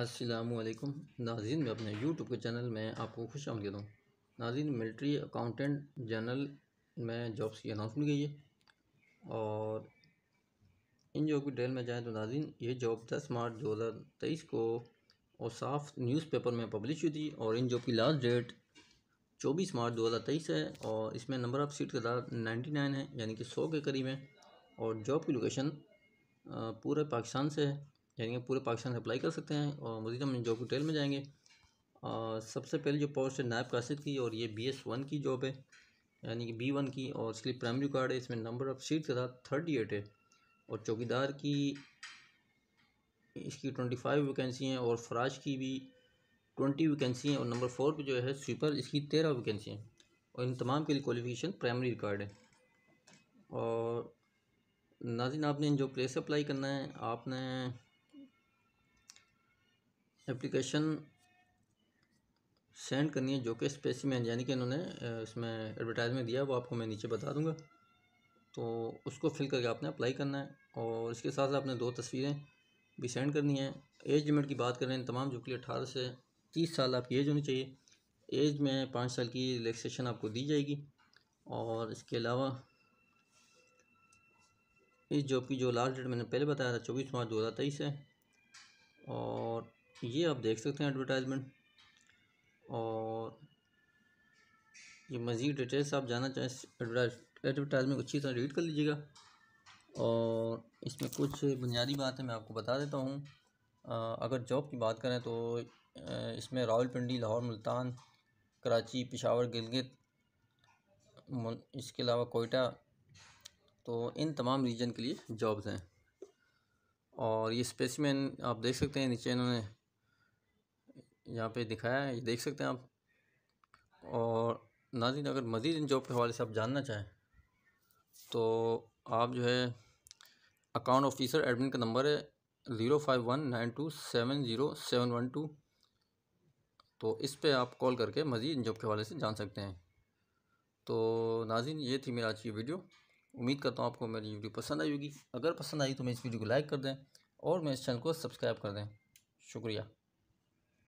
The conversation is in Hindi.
असलकुम नाजीन में अपने यूट्यूब के चैनल में आपको खुश आमदीद हूँ नाजीन मिलिट्री अकाउंटेंट जनरल में जॉब्स की अनाउंसमेंट गई है और इन जॉब की डिटेल में जाएँ तो नाजीन ये जॉब दस मार्च दो हज़ार तेईस को और साफ न्यूज़पेपर में पब्लिश हुई थी और इन जॉब की लास्ट डेट चौबीस मार्च दो हज़ार तेईस है और इसमें नंबर ऑफ़ सीट का दादा नाइन्टी नाइन है यानी कि सौ के करीब है और जॉब की लोकेशन पूरे पाकिस्तान से है यानी कि पूरे पाकिस्तान से अप्लाई कर सकते हैं और मजीद हम जॉब डिटेल में जाएंगे और सबसे पहले जो पोस्ट है नायब कासिद की और ये बी एस वन की जॉब है यानी कि बी वन की और इसलिए प्राइमरी कार्ड है इसमें नंबर ऑफ सीट के साथ थर्टी एट है और चौकीदार की इसकी ट्वेंटी फाइव वैकेंसी हैं और फराज की भी ट्वेंटी वैकेंसी हैं और नंबर फोर पर जो है स्वीपर इसकी तेरह वैकेंसी हैं और इन तमाम के लिए क्वालिफिकेशन प्राइमरी रिकॉर्ड है और नाजिन आपने जो प्लेस अप्लाई करना है आपने एप्लीकेशन सेंड करनी है जो कि स्पेसीमैन यानी कि इन्होंने इसमें एडवर्टाइज में दिया वो आपको मैं नीचे बता दूंगा तो उसको फिल करके आपने अप्लाई करना है और इसके साथ साथ आपने दो तस्वीरें भी सेंड करनी है एज लिमिट की बात करें तमाम जो के लिए अठारह से तीस साल आपकी एज होनी चाहिए एज में पाँच साल की रिलेक्सेशन आपको दी जाएगी और इसके अलावा इस जॉब की जो लास्ट डेट मैंने पहले बताया था चौबीस मार्च दो हज़ार तेईस है और ये आप देख सकते हैं एडवर्टाइजमेंट और ये मज़ीद डिटेल्स आप जानना चाहें एडवर्टाइजमेंट को अच्छी तरह रीड कर लीजिएगा और इसमें कुछ बुनियादी बातें मैं आपको बता देता हूँ अगर जॉब की बात करें तो इसमें रावलपिंडी लाहौर मुल्तान कराची पिशावर गिलगित इसके अलावा कोयटा तो इन तमाम रीजन के लिए जॉब्स हैं और ये स्पेसमैन आप देख सकते हैं नीचे इन्होंने यहाँ पे दिखाया है ये देख सकते हैं आप और नाजिन अगर मज़ीद इन जॉब के हवाले से आप जानना चाहें तो आप जो है अकाउंट ऑफिसर एडमिन का नंबर है zero five one nine two seven zero seven one two तो इस पे आप कॉल करके मज़ीद इन जॉब के हवाले से जान सकते हैं तो नाजिन ये थी मेरा आज की वीडियो उम्मीद करता हूँ आपको मेरी वीडियो पसंद आई होगी अगर पसंद आई तो मैं इस वीडियो को लाइक कर दें और मेरे इस चैनल को सब्सक्राइब कर दें शुक्रिया